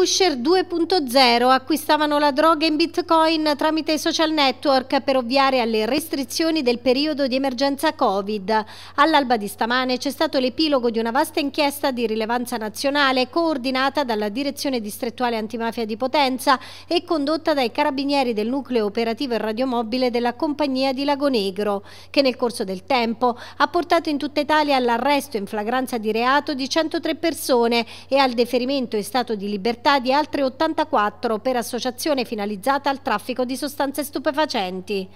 pusher 2.0 acquistavano la droga in bitcoin tramite i social network per ovviare alle restrizioni del periodo di emergenza Covid. All'alba di stamane c'è stato l'epilogo di una vasta inchiesta di rilevanza nazionale coordinata dalla Direzione Distrettuale Antimafia di Potenza e condotta dai carabinieri del nucleo operativo e radiomobile della compagnia di Lago Negro, che nel corso del tempo ha portato in tutta Italia all'arresto in flagranza di reato di 103 persone e al deferimento in stato di libertà multa di altre 84 per associazione finalizzata al traffico di sostanze stupefacenti.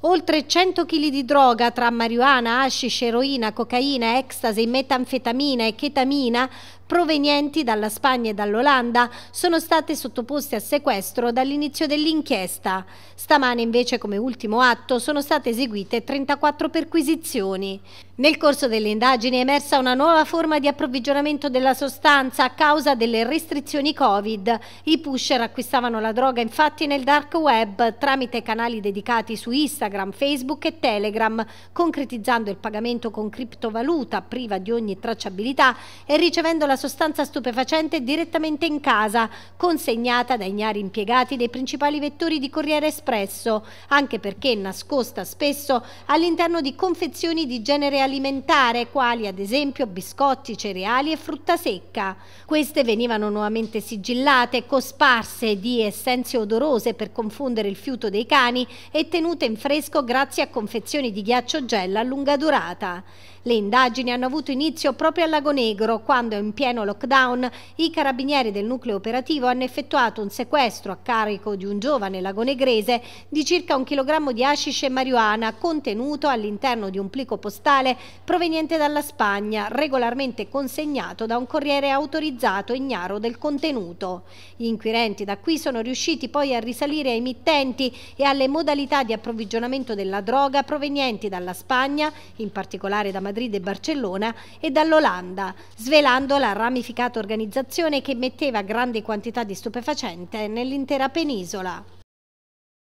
Oltre 100 kg di droga tra marijuana, hashish, eroina, cocaina, ecstasy, metanfetamina e ketamina provenienti dalla Spagna e dall'Olanda sono state sottoposte a sequestro dall'inizio dell'inchiesta. Stamane invece come ultimo atto sono state eseguite 34 perquisizioni. Nel corso delle indagini è emersa una nuova forma di approvvigionamento della sostanza a causa delle restrizioni Covid. I pusher acquistavano la droga infatti nel dark web tramite canali dedicati su Instagram, Facebook e Telegram, concretizzando il pagamento con criptovaluta priva di ogni tracciabilità e ricevendo la sostanza stupefacente direttamente in casa, consegnata da ignari impiegati dei principali vettori di Corriere Espresso, anche perché nascosta spesso all'interno di confezioni di genere alimentare, quali ad esempio biscotti, cereali e frutta secca. Queste venivano nuovamente sigillate, cosparse di essenze odorose per confondere il fiuto dei cani e tenute in fresco grazie a confezioni di ghiaccio gel a lunga durata. Le indagini hanno avuto inizio proprio a Lago Negro, quando in pieno lockdown i carabinieri del nucleo operativo hanno effettuato un sequestro a carico di un giovane lagonegrese di circa un chilogrammo di hashish e marijuana contenuto all'interno di un plico postale proveniente dalla Spagna, regolarmente consegnato da un corriere autorizzato ignaro del contenuto. Gli inquirenti da qui sono riusciti poi a risalire ai mittenti e alle modalità di approvvigionamento della droga provenienti dalla Spagna, in particolare da Madrid e Barcellona, e dall'Olanda, svelando la ramificata organizzazione che metteva grandi quantità di stupefacente nell'intera penisola.